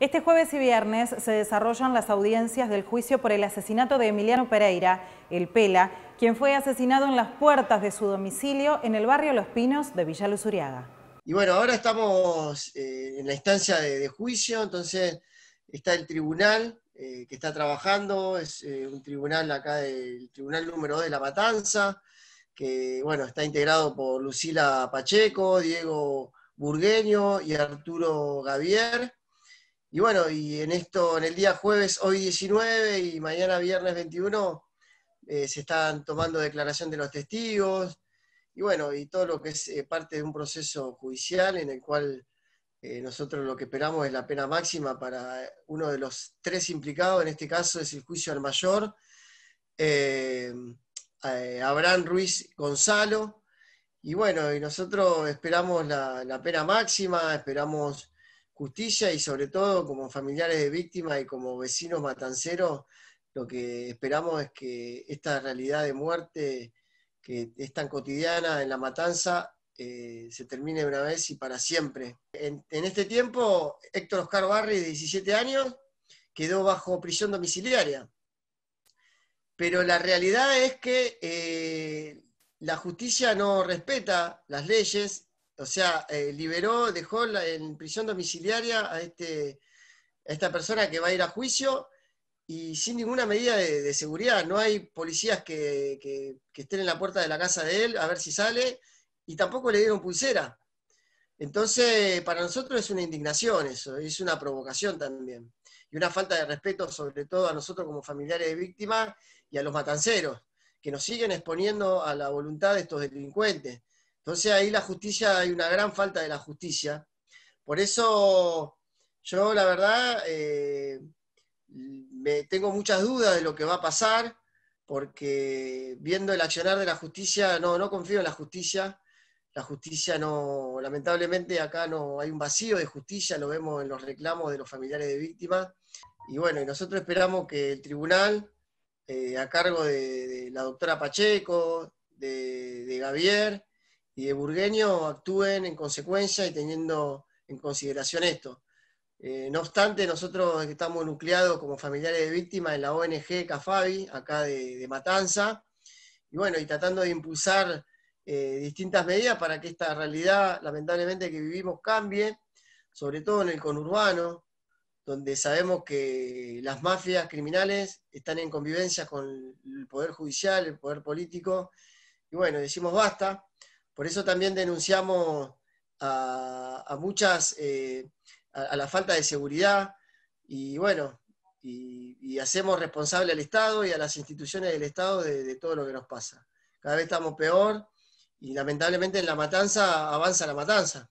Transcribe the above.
Este jueves y viernes se desarrollan las audiencias del juicio por el asesinato de Emiliano Pereira, el Pela, quien fue asesinado en las puertas de su domicilio en el barrio Los Pinos de Villa Y bueno, ahora estamos eh, en la instancia de, juicio, entonces está el tribunal eh, que está trabajando, es eh, un tribunal acá, del tribunal número 2 de La Matanza, que bueno, está integrado por Lucila Pacheco, Diego Burgueño y Arturo Gavier. Y bueno, y en esto, en el día jueves hoy 19 y mañana viernes 21, eh, se están tomando declaración de los testigos, y bueno, y todo lo que es eh, parte de un proceso judicial en el cual eh, nosotros lo que esperamos es la pena máxima para uno de los tres implicados, en este caso es el juicio al mayor, Abraham Ruiz Gonzalo, y bueno, y nosotros esperamos la pena máxima, esperamos justicia y sobre todo como familiares de víctimas y como vecinos matanceros, lo que esperamos es que esta realidad de muerte que es tan cotidiana en la matanza eh, se termine una vez y para siempre. En, este tiempo, Héctor Oscar Barri, de 17 años, quedó bajo prisión domiciliaria. Pero la realidad es que eh, la justicia no respeta las leyes o sea, eh, liberó, dejó en prisión domiciliaria este, a, esta persona que va a ir a juicio y sin ninguna medida de, seguridad. No hay policías que, estén en la puerta de la casa de él a ver si sale y tampoco le dieron pulsera. Entonces, para nosotros es una indignación eso, es una provocación también y una falta de respeto sobre todo a nosotros como familiares de víctimas y a los matanceros, que nos siguen exponiendo a la voluntad de estos delincuentes. Entonces ahí la justicia, hay una gran falta de la justicia. Por eso yo la verdad eh, me tengo muchas dudas de lo que va a pasar, porque viendo el accionar de la justicia, no, no confío en la justicia. La justicia no, lamentablemente acá no hay un vacío de justicia, lo vemos en los reclamos de los familiares de víctimas. Y bueno, y nosotros esperamos que el tribunal, eh, a cargo de, la doctora Pacheco, de, de Javier, y de Burgueño actúen en consecuencia y teniendo en consideración esto. Eh, no obstante, nosotros estamos nucleados como familiares de víctimas en la ONG Cafabi, acá de, Matanza, y bueno, y tratando de impulsar eh, distintas medidas para que esta realidad, lamentablemente, que vivimos cambie, sobre todo en el conurbano, donde sabemos que las mafias criminales están en convivencia con el poder judicial, el poder político, y bueno, decimos basta. Por eso también denunciamos a, muchas, eh, a, la falta de seguridad y bueno, y, hacemos responsable al Estado y a las instituciones del Estado de, de todo lo que nos pasa. Cada vez estamos peor y lamentablemente en la matanza avanza la matanza.